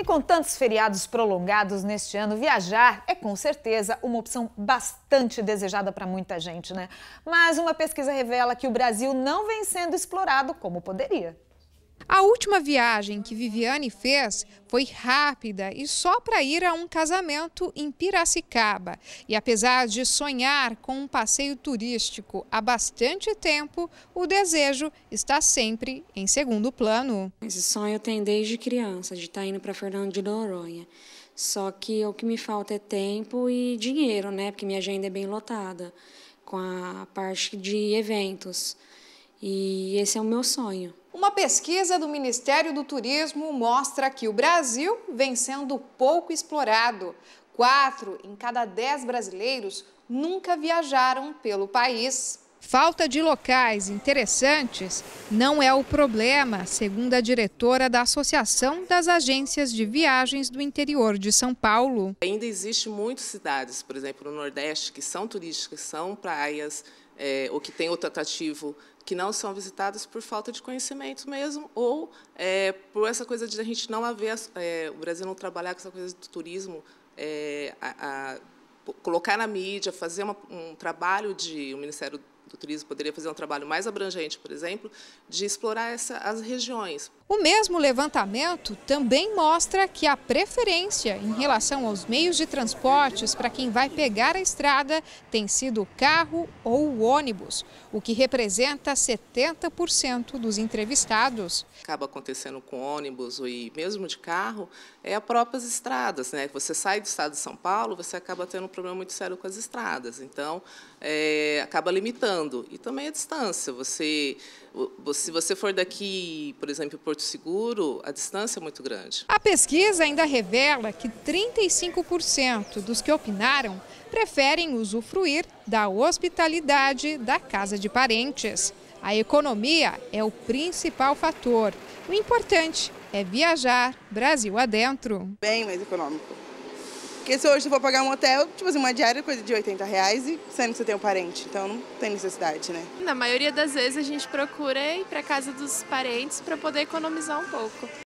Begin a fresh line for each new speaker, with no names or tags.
E com tantos feriados prolongados neste ano, viajar é com certeza uma opção bastante desejada para muita gente, né? Mas uma pesquisa revela que o Brasil não vem sendo explorado como poderia. A última viagem que Viviane fez foi rápida e só para ir a um casamento em Piracicaba. E apesar de sonhar com um passeio turístico há bastante tempo, o desejo está sempre em segundo plano. Esse sonho eu tenho desde criança, de estar tá indo para Fernando de Noronha. Só que o que me falta é tempo e dinheiro, né? Porque minha agenda é bem lotada com a parte de eventos. E esse é o meu sonho. Uma pesquisa do Ministério do Turismo mostra que o Brasil vem sendo pouco explorado. Quatro em cada dez brasileiros nunca viajaram pelo país. Falta de locais interessantes não é o problema, segundo a diretora da Associação das Agências de Viagens do Interior de São Paulo.
Ainda existem muitas cidades, por exemplo, no Nordeste, que são turísticas, são praias, é, ou que têm outro atrativo que não são visitadas por falta de conhecimento mesmo, ou é, por essa coisa de a gente não haver, é, o Brasil não trabalhar com essa coisa do turismo, é, a, a, colocar na mídia, fazer uma, um trabalho de, o Ministério do Turismo poderia fazer um trabalho mais abrangente, por exemplo, de explorar essa, as regiões,
o mesmo levantamento também mostra que a preferência em relação aos meios de transportes para quem vai pegar a estrada tem sido o carro ou o ônibus, o que representa 70% dos entrevistados.
Acaba acontecendo com ônibus e mesmo de carro é as próprias estradas. Né? Você sai do estado de São Paulo, você acaba tendo um problema muito sério com as estradas. Então, é, acaba limitando. E também a distância. Você, se você for daqui, por exemplo, Porto Porto Seguro, a distância é muito grande. A
pesquisa ainda revela que 35% dos que opinaram preferem usufruir da hospitalidade da casa de parentes. A economia é o principal fator. O importante é viajar Brasil adentro. Bem mais econômico. Porque se hoje eu for pagar um hotel, tipo assim, uma diária é coisa de 80 reais, e sendo que você tem um parente, então não tem necessidade, né?
Na maioria das vezes a gente procura ir para casa dos parentes para poder economizar um pouco.